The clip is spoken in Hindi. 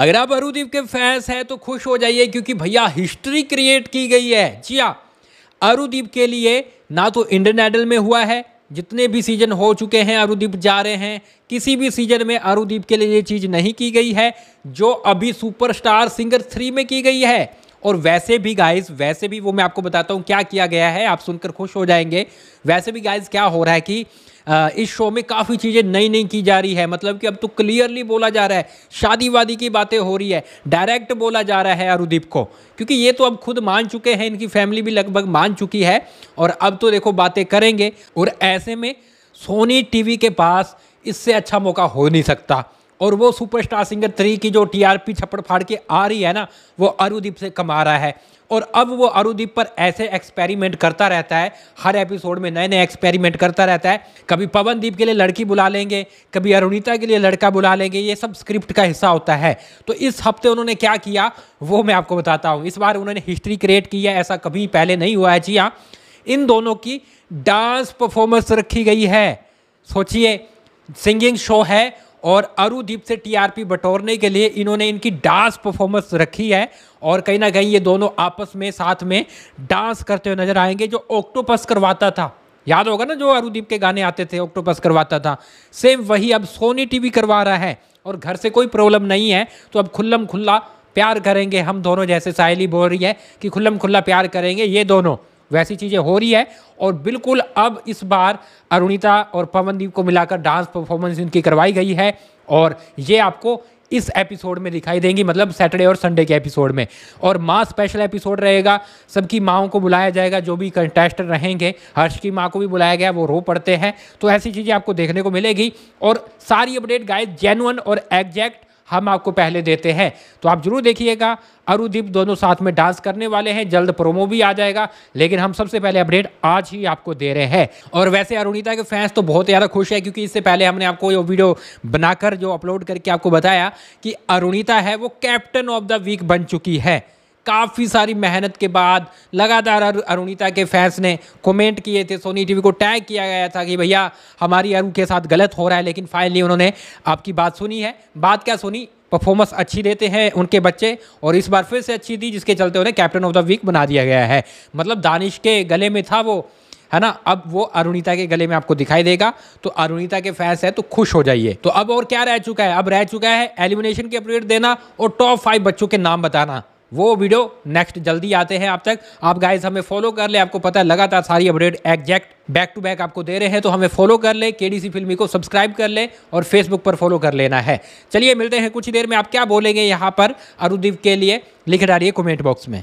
अगर आप अरुदीप के फैंस हैं तो खुश हो जाइए क्योंकि भैया हिस्ट्री क्रिएट की गई है जी हाँ अरुदीप के लिए ना तो इंडियन आइडल में हुआ है जितने भी सीजन हो चुके हैं अरुदीप जा रहे हैं किसी भी सीजन में अरुदीप के लिए ये चीज़ नहीं की गई है जो अभी सुपरस्टार सिंगर थ्री में की गई है और वैसे भी गाइस वैसे भी वो मैं आपको बताता हूँ क्या किया गया है आप सुनकर खुश हो जाएंगे वैसे भी गाइस क्या हो रहा है कि इस शो में काफ़ी चीज़ें नई नई की जा रही है मतलब कि अब तो क्लियरली बोला जा रहा है शादी वादी की बातें हो रही है डायरेक्ट बोला जा रहा है अरुदीप को क्योंकि ये तो अब खुद मान चुके हैं इनकी फैमिली भी लगभग मान चुकी है और अब तो देखो बातें करेंगे और ऐसे में सोनी टीवी के पास इससे अच्छा मौका हो नहीं सकता और वो सुपरस्टार सिंगर थ्री की जो टीआरपी छप्पड़ फाड़ के आ रही है ना वो अरुदीप से कमा रहा है और अब वो अरुदीप पर ऐसे एक्सपेरिमेंट करता रहता है हर एपिसोड में नए नए एक्सपेरिमेंट करता रहता है कभी पवनदीप के लिए लड़की बुला लेंगे कभी अरुणिता के लिए लड़का बुला लेंगे ये सब स्क्रिप्ट का हिस्सा होता है तो इस हफ्ते उन्होंने क्या किया वो मैं आपको बताता हूँ इस बार उन्होंने हिस्ट्री क्रिएट की है ऐसा कभी पहले नहीं हुआ है जी हाँ इन दोनों की डांस परफॉर्मेंस रखी गई है सोचिए सिंगिंग शो है और अरुदीप से टीआरपी बटोरने के लिए इन्होंने इनकी डांस परफॉर्मेंस रखी है और कहीं ना कहीं ये दोनों आपस में साथ में डांस करते हुए नजर आएंगे जो ऑक्टोपस करवाता था याद होगा ना जो अरुदीप के गाने आते थे ऑक्टोपस करवाता था सेम वही अब सोनी टीवी करवा रहा है और घर से कोई प्रॉब्लम नहीं है तो अब खुल्लम खुल्ला प्यार करेंगे हम दोनों जैसे साहली बोल रही है कि खुल्लम खुल्ला प्यार करेंगे ये दोनों वैसी चीज़ें हो रही है और बिल्कुल अब इस बार अरुणिता और पवनदीप को मिलाकर डांस परफॉर्मेंस इनकी करवाई गई है और ये आपको इस एपिसोड में दिखाई देंगी मतलब सैटरडे और संडे के एपिसोड में और माँ स्पेशल एपिसोड रहेगा सबकी माओ को बुलाया जाएगा जो भी कंटेस्टर रहेंगे हर्ष की माँ को भी बुलाया गया वो रो पड़ते हैं तो ऐसी चीज़ें आपको देखने को मिलेगी और सारी अपडेट गाइस जेनुअन और एग्जैक्ट हम आपको पहले देते हैं तो आप जरूर देखिएगा अरुदीप दोनों साथ में डांस करने वाले हैं जल्द प्रोमो भी आ जाएगा लेकिन हम सबसे पहले अपडेट आज ही आपको दे रहे हैं और वैसे अरुणिता के फैंस तो बहुत ज़्यादा खुश है क्योंकि इससे पहले हमने आपको ये वीडियो बनाकर जो अपलोड करके आपको बताया कि अरुणिता है वो कैप्टन ऑफ द वीक बन चुकी है काफ़ी सारी मेहनत के बाद लगातार अरुणिता के फैंस ने कमेंट किए थे सोनी टीवी को टैग किया गया था कि भैया हमारी अरुण के साथ गलत हो रहा है लेकिन फाइनली उन्होंने आपकी बात सुनी है बात क्या सुनी परफॉर्मेंस अच्छी देते हैं उनके बच्चे और इस बार फिर से अच्छी थी जिसके चलते उन्हें कैप्टन ऑफ द वीक बना दिया गया है मतलब दानिश के गले में था वो है ना अब वो अरुणिता के गले में आपको दिखाई देगा तो अरुणिता के फैंस है तो खुश हो जाइए तो अब और क्या रह चुका है अब रह चुका है एलिमिनेशन की अपडेट देना और टॉप फाइव बच्चों के नाम बताना वो वीडियो नेक्स्ट जल्दी आते हैं आप तक आप गाइज हमें फॉलो कर ले आपको पता है लगातार सारी update exact back to back आपको दे रहे हैं तो हमें फॉलो कर ले के डी फिल्मी को सब्सक्राइब कर ले और फेसबुक पर फॉलो कर लेना है चलिए मिलते हैं कुछ ही देर में आप क्या बोलेंगे यहाँ पर अरुदीप के लिए लिख डालिए कॉमेंट बॉक्स में